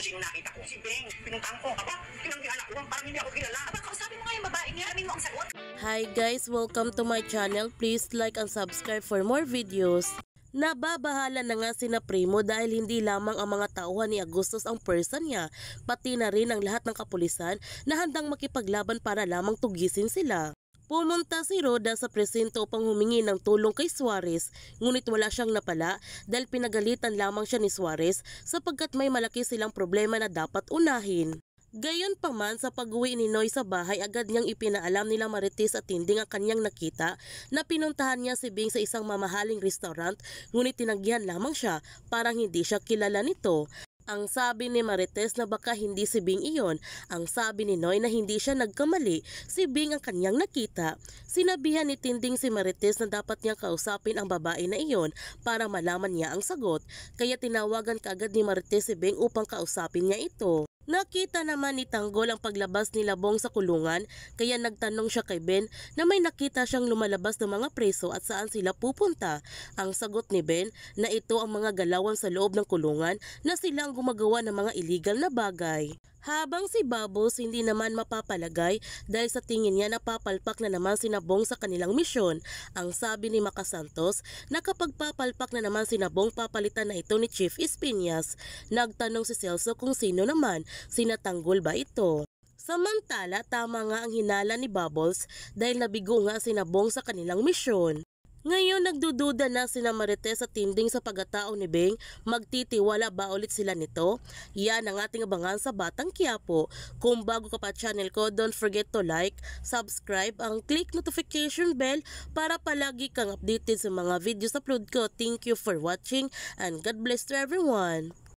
Tapos yung nakita ko, si Beng, pinuntahan ko, aba, tinanggihan ako, parang hindi ako kilala. Aba, kausapin mo nga yung babae niya, amin mo ang sagot. Hi guys, welcome to my channel. Please like and subscribe for more videos. Nababahala na nga sina Primo dahil hindi lamang ang mga tauhan ni Agustos ang person niya, pati na rin ang lahat ng kapulisan na handang makipaglaban para lamang tugisin sila. Pumunta si Roda sa presinto upang humingi ng tulong kay Suarez ngunit wala siyang napala dahil pinagalitan lamang siya ni Suarez sapagkat may malaki silang problema na dapat unahin. Gayon pa man sa pag-uwi ni Noy sa bahay agad niyang ipinaalam nila Marites at Tinding ang kanyang nakita na pinuntahan niya si Bing sa isang mamahaling restaurant ngunit tinanggihan lamang siya parang hindi siya kilala nito. Ang sabi ni Marites na baka hindi si Bing iyon, ang sabi ni Noy na hindi siya nagkamali, si Bing ang kanyang nakita. Sinabihan ni Tinding si Marites na dapat niyang kausapin ang babae na iyon para malaman niya ang sagot, kaya tinawagan kaagad ni Marites si Bing upang kausapin niya ito. Nakita naman ni Tanggol ang paglabas ni Labong sa kulungan kaya nagtanong siya kay Ben na may nakita siyang lumalabas ng mga preso at saan sila pupunta. Ang sagot ni Ben na ito ang mga galawan sa loob ng kulungan na sila ang gumagawa ng mga illegal na bagay. Habang si Bubbles hindi naman mapapalagay dahil sa tingin niya napapalpak na naman sinabong sa kanilang misyon, ang sabi ni Makasantos Santos na kapag papalpak na naman sinabong papalitan na ito ni Chief Espinas, nagtanong si Celso kung sino naman, sinatanggol ba ito. Samantala, tama nga ang hinala ni Bubbles dahil nabigo nga sinabong sa kanilang misyon. Ngayon nagdududa na sina Marites at Tinding sa pagkatao ni Beng, magtitiwala ba ulit sila nito? Yan ang ating abangan sa Batang Kiapo. Kung bago ka pa channel ko, don't forget to like, subscribe, ang click notification bell para palagi kang updated sa mga videos upload ko. Thank you for watching and God bless to everyone!